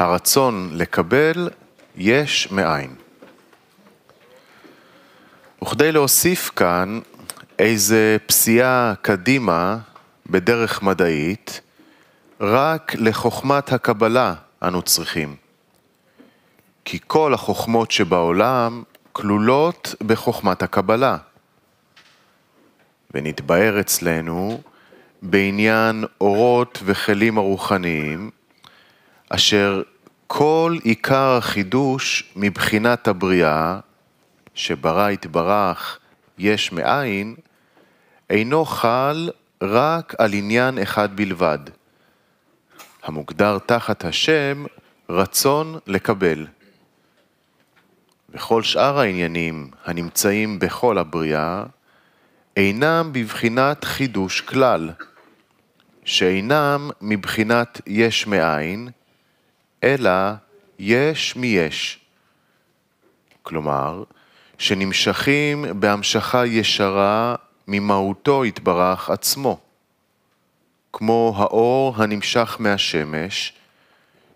הרצון לקבל יש מאין. וכדי להוסיף כאן איזה פסיעה קדימה בדרך מדעית, רק לחוכמת הקבלה אנו צריכים. כי כל החוכמות שבעולם כלולות בחוכמת הקבלה. ונתבהר אצלנו בעניין אורות וכלים הרוחניים, אשר כל עיקר החידוש מבחינת הבריאה, שברא יתברך יש מאין, אינו חל רק על עניין אחד בלבד, המוגדר תחת השם רצון לקבל. וכל שאר העניינים הנמצאים בכל הבריאה, אינם בבחינת חידוש כלל, שאינם מבחינת יש מאין, אלא יש מיש. כלומר, שנמשכים בהמשכה ישרה ממהותו יתברך עצמו, כמו האור הנמשך מהשמש,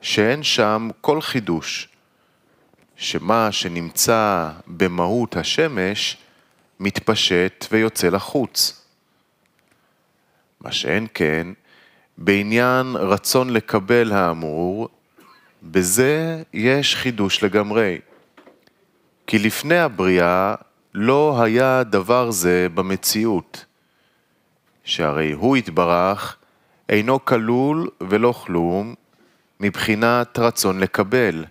שאין שם כל חידוש, שמה שנמצא במהות השמש מתפשט ויוצא לחוץ. מה שאין כן, בעניין רצון לקבל האמור, בזה יש חידוש לגמרי. כי לפני הבריאה לא היה דבר זה במציאות. שהרי הוא יתברך אינו כלול ולא כלום מבחינת רצון לקבל.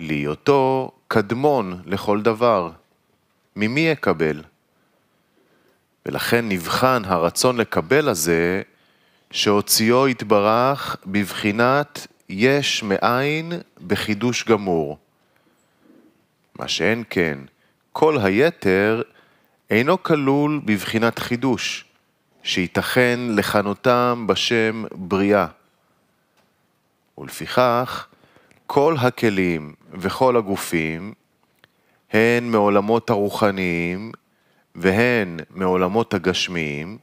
להיותו קדמון לכל דבר. ממי יקבל? ולכן נבחן הרצון לקבל הזה, שהוציאו יתברך בבחינת יש מאין בחידוש גמור. מה שאין כן, כל היתר אינו כלול בבחינת חידוש, שייתכן לכנותם בשם בריאה. ולפיכך, כל הכלים וכל הגופים הן מעולמות הרוחניים והן מעולמות הגשמיים,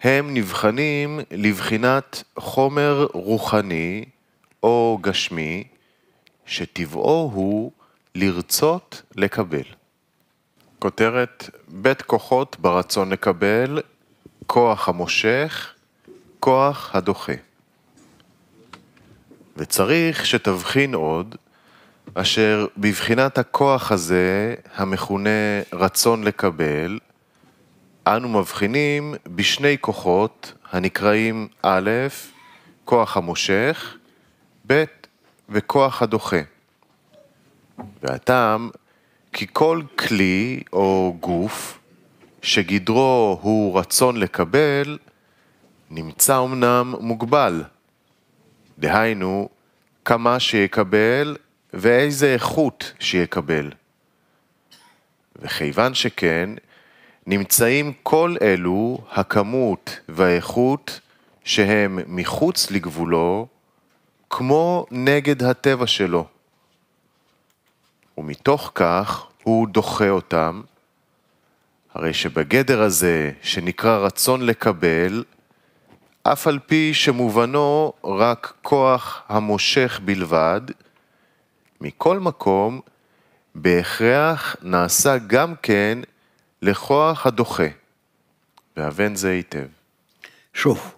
הם נבחנים לבחינת חומר רוחני או גשמי, שטבעו הוא לרצות לקבל. כותרת בית כוחות ברצון לקבל, כוח המושך, כוח הדוחה. וצריך שתבחין עוד, אשר בבחינת הכוח הזה, המכונה רצון לקבל, אנו מבחינים בשני כוחות הנקראים א', כוח המושך, ב' וכוח הדוחה. והטעם, כי כל כלי או גוף שגדרו הוא רצון לקבל, נמצא אמנם מוגבל. דהיינו, כמה שיקבל ואיזה איכות שיקבל. וכיוון שכן, נמצאים כל אלו הכמות והאיכות שהם מחוץ לגבולו כמו נגד הטבע שלו. ומתוך כך הוא דוחה אותם, הרי שבגדר הזה שנקרא רצון לקבל, אף על פי שמובנו רק כוח המושך בלבד, מכל מקום, בהכרח נעשה גם כן לכוח הדוחה. והבן זה היטב. שוב,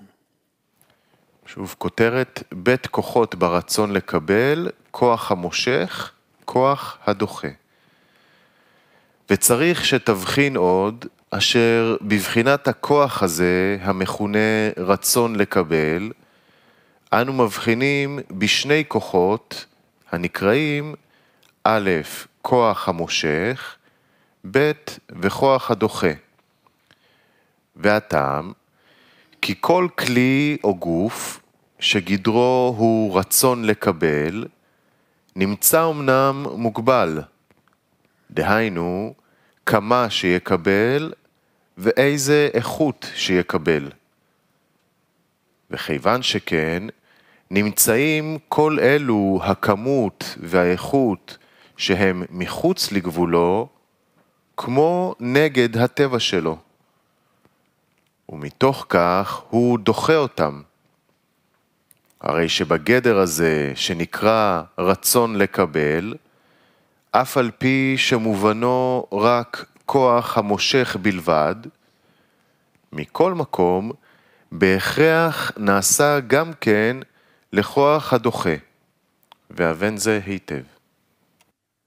שוב, כותרת, בית כוחות ברצון לקבל, כוח המושך, כוח הדוחה. וצריך שתבחין עוד, אשר בבחינת הכוח הזה, המכונה רצון לקבל, אנו מבחינים בשני כוחות הנקראים א', כוח המושך, ב', וכוח הדוחה. והטעם, כי כל כלי או גוף שגדרו הוא רצון לקבל, נמצא אמנם מוגבל. דהיינו, כמה שיקבל ואיזה איכות שיקבל. וכיוון שכן, נמצאים כל אלו הכמות והאיכות שהם מחוץ לגבולו, כמו נגד הטבע שלו. ומתוך כך הוא דוחה אותם. הרי שבגדר הזה, שנקרא רצון לקבל, אף על פי שמובנו רק כוח המושך בלבד, מכל מקום, בהכרח נעשה גם כן לכוח הדוחה, והבן זה היטב.